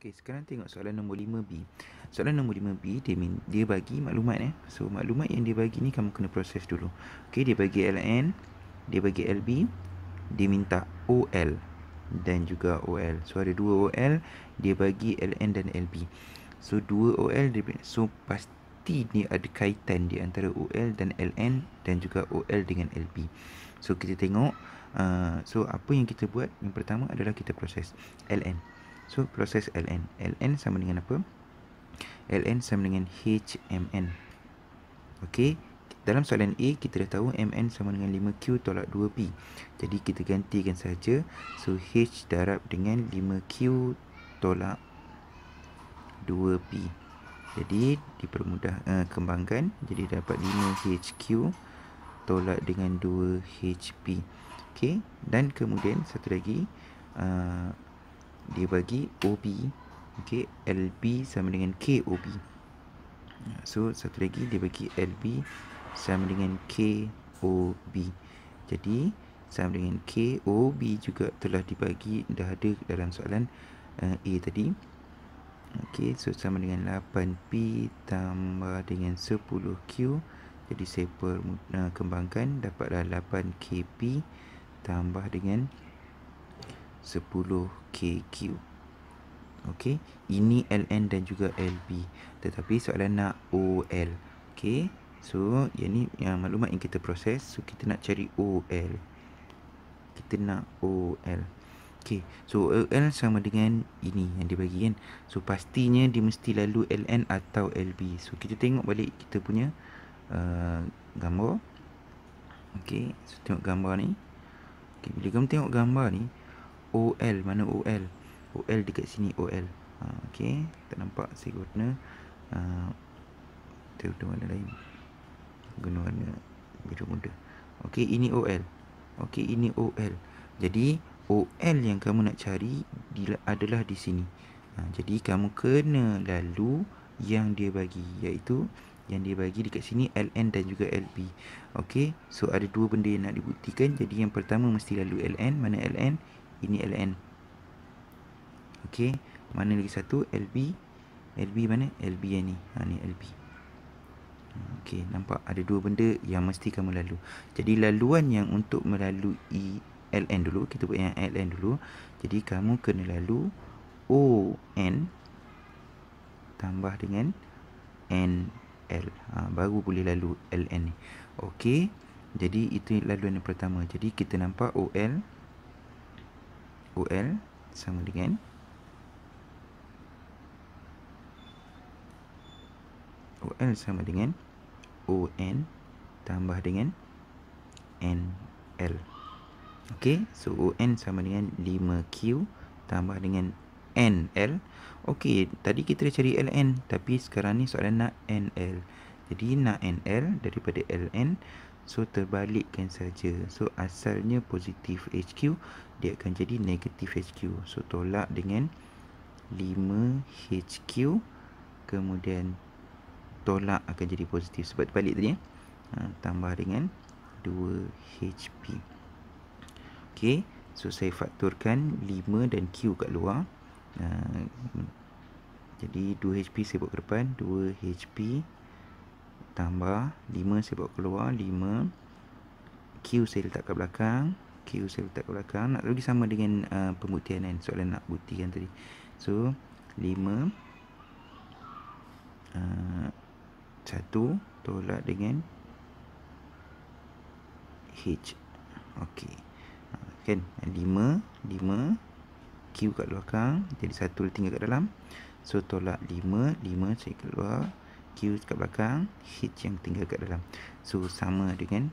Okey, sekarang tengok soalan nombor 5B. Soalan nombor 5B dia min, dia bagi maklumat eh. So maklumat yang dia bagi ni kamu kena proses dulu. Okey, dia bagi LN, dia bagi LB, dia minta OL dan juga OL. So ada 2 OL, dia bagi LN dan LB. So 2 OL dia so pasti ni ada kaitan di antara OL dan LN dan juga OL dengan LB. So kita tengok uh, so apa yang kita buat yang pertama adalah kita proses LN. So proses LN. LN sama dengan apa? LN sama dengan HMN. Okey. Dalam soalan A, kita dah tahu MN sama dengan 5Q tolak 2P. Jadi, kita gantikan saja. So, H darab dengan 5Q tolak 2P. Jadi, dipermudah uh, kembangkan. Jadi, dapat 5HQ tolak dengan 2HP. Okey. Dan kemudian, satu lagi. Uh, dia bagi OB okay, LB sama dengan KOB ya, so satu lagi dia bagi LB sama dengan KOB jadi sama dengan KOB juga telah dibagi dah ada dalam soalan uh, A tadi ok so sama dengan 8P tambah dengan 10Q jadi saya uh, kembangkan dapatlah 8KP tambah dengan 10kq ok ini ln dan juga lb tetapi soalan nak ol ok so yang ni yang maklumat yang kita proses so kita nak cari ol kita nak ol ok so ol sama dengan ini yang dia bagi kan so pastinya dia mesti lalu ln atau lb so kita tengok balik kita punya uh, gambar ok so tengok gambar ni Okay, bila kamu tengok gambar ni, OL mana OL OL dekat sini OL ha, ok tak nampak saya guna ha, kita guna warna lain guna warna biru muda ok ini OL ok ini OL jadi OL yang kamu nak cari adalah di sini ha, jadi kamu kena lalu yang dia bagi iaitu yang dia bagi dekat sini LN dan juga LB ok so ada dua benda yang nak dibuktikan jadi yang pertama mesti lalu LN mana LN ini LN Okey Mana lagi satu LB LB mana LB yang ni Ha ni LB Okey nampak ada dua benda yang mesti kamu lalu Jadi laluan yang untuk melalui LN dulu Kita buat yang LN dulu Jadi kamu kena lalu ON Tambah dengan NL ha, Baru boleh lalu LN ni Okey jadi itu laluan yang pertama Jadi kita nampak OL UL sama dengan UL sama dengan ON tambah dengan NL ok, so ON sama dengan 5Q tambah dengan NL ok, tadi kita dah cari LN tapi sekarang ni soalan nak NL jadi nak NL daripada LN So terbalikkan saja. So asalnya positif HQ dia akan jadi negatif HQ. So tolak dengan 5HQ kemudian tolak akan jadi positif. Sebab terbalik tadi ya. Ha, tambah dengan 2HP. Okey. So saya fakturkan 5 dan Q kat luar. Ha, jadi 2HP saya buat ke depan. 2HP tambah 5 saya buat keluar 5 Q saya letak ke belakang Q saya letak ke belakang nak lagi sama dengan uh, pembuktian kan soalan nak buktikan tadi so 5 1 uh, tolak dengan H ok uh, kan 5 5 Q kat belakang jadi 1 tinggal kat dalam so tolak 5 5 saya keluar kat belakang H yang tinggal kat dalam So sama dengan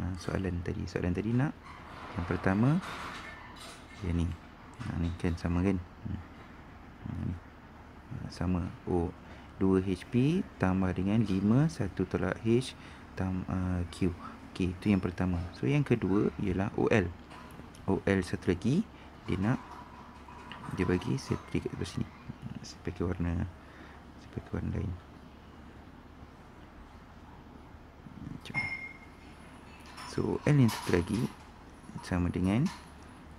ha, soalan tadi Soalan tadi nak Yang pertama Yang ni ha, Ni kan sama kan hmm. ha, ni. Ha, Sama O oh, 2 HP tambah dengan 5 satu tolak H tam, uh, Q Ok itu yang pertama So yang kedua ialah OL OL satu lagi Dia nak Dia bagi Saya pilih kat sini hmm, Saya pakai warna Saya pakai warna lain So L yang satu lagi Sama dengan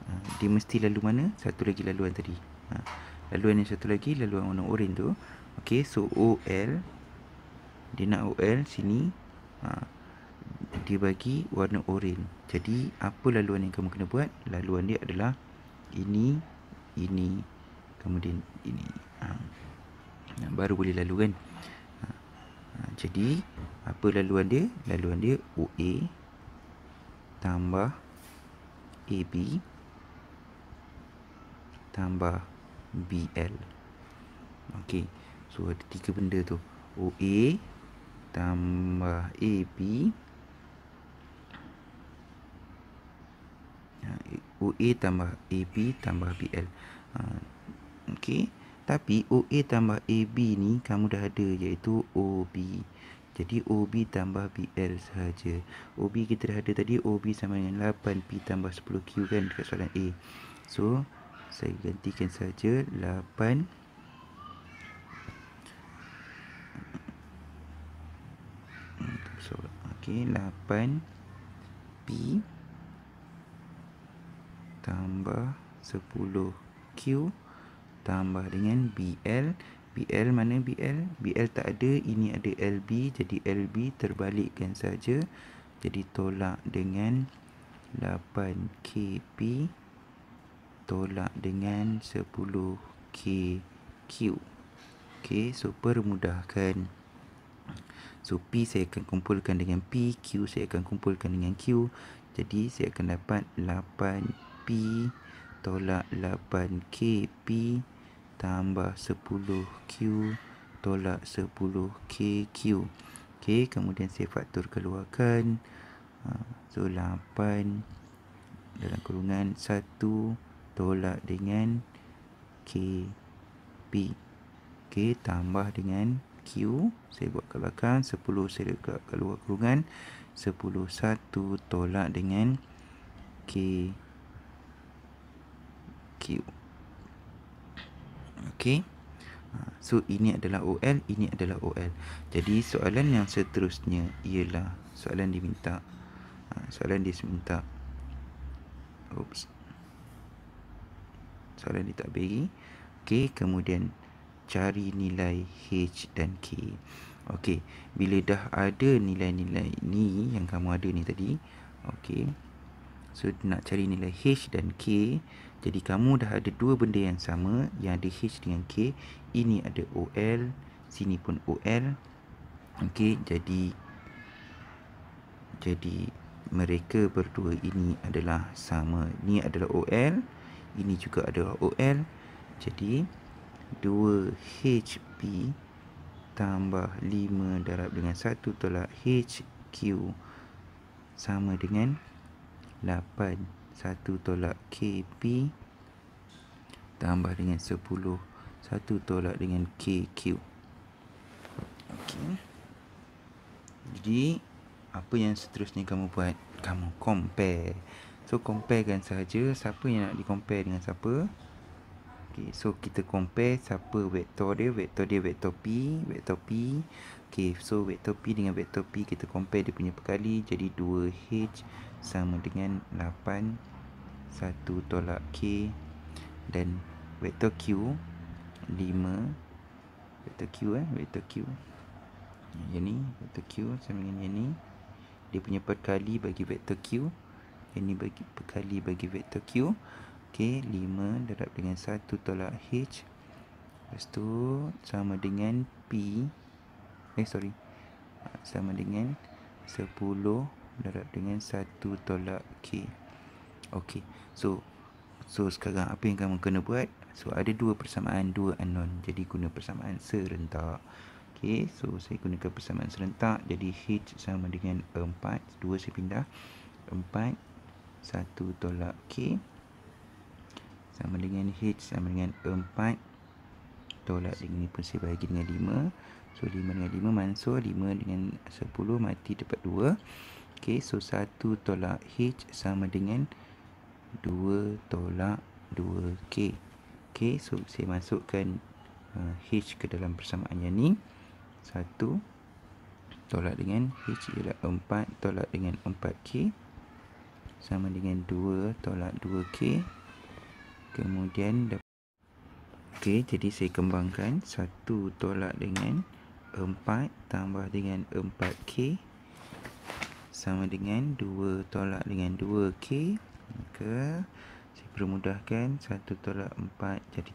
uh, Dia mesti lalu mana? Satu lagi laluan tadi uh, Laluan yang satu lagi Laluan warna oranye tu Okay so O L Dia nak L sini uh, Dia bagi warna oranye Jadi apa laluan yang kamu kena buat? Laluan dia adalah Ini Ini Kemudian ini uh, Baru boleh lalu kan? Jadi, apa laluan dia? Laluan dia OA tambah AB tambah BL ok so ada tiga benda tu OA tambah AB OA ha, tambah AB tambah BL ha, ok tapi OA tambah AB ni kamu dah ada iaitu OB jadi OB tambah BL sahaja OB kita dah ada tadi OB sama dengan 8P tambah 10Q kan dekat soalan A So saya gantikan saja 8 so, 8P tambah 10Q tambah dengan BL BL mana BL? BL tak ada, ini ada LB jadi LB terbalikkan saja. Jadi tolak dengan 8KP tolak dengan 10KQ. Okey, so permudahkan. So P saya akan kumpulkan dengan P, Q saya akan kumpulkan dengan Q. Jadi saya akan dapat 8P tolak 8KP tambah 10Q tolak 10KQ. Okey, kemudian saya faktor keluarkan. Ha, so, 8 dalam kurungan 1 tolak dengan KP. Okey, tambah dengan Q. Saya buat ke belakang. 10 saya dekat keluar kurungan. 10, 1 tolak dengan KQ. q. Okey. Ah, so ini adalah OL, ini adalah OL. Jadi soalan yang seterusnya ialah soalan diminta. Ah, soalan dia diminta. Oops. Soalan dia tak bagi. Okey, kemudian cari nilai H dan K. Okey, bila dah ada nilai-nilai ni yang kamu ada ni tadi, okey. So nak cari nilai H dan K Jadi kamu dah ada dua benda yang sama Yang ada H dengan K Ini ada OL Sini pun OL Ok jadi Jadi mereka berdua ini adalah sama Ini adalah OL Ini juga adalah OL Jadi 2HP Tambah 5 darab dengan 1 tolak HQ Sama dengan 5 8 satu tolak KP Tambah dengan 10 satu tolak dengan KQ okay. Jadi Apa yang seterusnya kamu buat Kamu compare So comparekan sahaja Siapa yang nak di compare dengan siapa okay. So kita compare Siapa vektor dia Vektor dia vektor P Vektor P Okay, so vektor P dengan vektor P kita compare dia punya perkali jadi 2H sama dengan 8 1 tolak K dan vektor Q 5 vektor Q eh vektor Q yang ni vektor Q sama dengan yang ni dia punya perkali bagi vektor Q yang ni bagi perkali bagi vektor Q Okay, 5 darab dengan 1 tolak H Lepas tu sama dengan P eh sorry ah, sama dengan 10 darab dengan 1 tolak K ok so so sekarang apa yang kamu kena buat so ada dua persamaan dua anon. jadi guna persamaan serentak ok so saya gunakan persamaan serentak jadi H sama dengan 4 2 saya pindah 4 1 tolak K sama dengan H sama dengan 4 tolak dengan ni pun saya bagi dengan 5 So 5 dengan 5 mansur 5 dengan 10 mati dapat 2 Ok so 1 tolak H sama dengan 2 tolak 2K Ok so saya masukkan uh, H ke dalam persamaan yang ni 1 tolak dengan H ialah 4 tolak dengan 4K Sama dengan 2 tolak 2K Kemudian dapat Ok jadi saya kembangkan 1 tolak dengan 2 4 tambah dengan 4K sama dengan 2 tolak dengan 2K maka saya permudahkan 1 tolak 4 jadi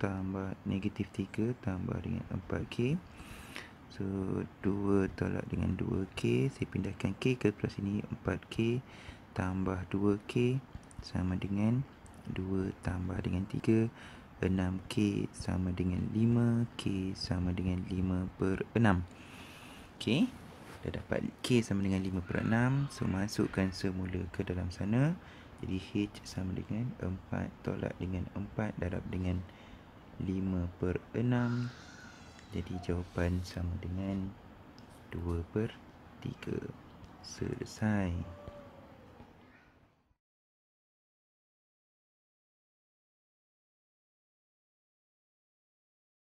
3 tambah negatif 3 tambah dengan 4K so 2 tolak dengan 2K saya pindahkan K ke plus ini 4K tambah 2K sama dengan 2 tambah dengan 3 6K sama dengan 5K sama dengan 5 per 6 Ok Dah dapat K sama dengan 5 per 6 So masukkan semula ke dalam sana Jadi H sama dengan 4 tolak dengan 4 darab dengan 5 per 6 Jadi jawapan sama dengan 2 per 3 Selesai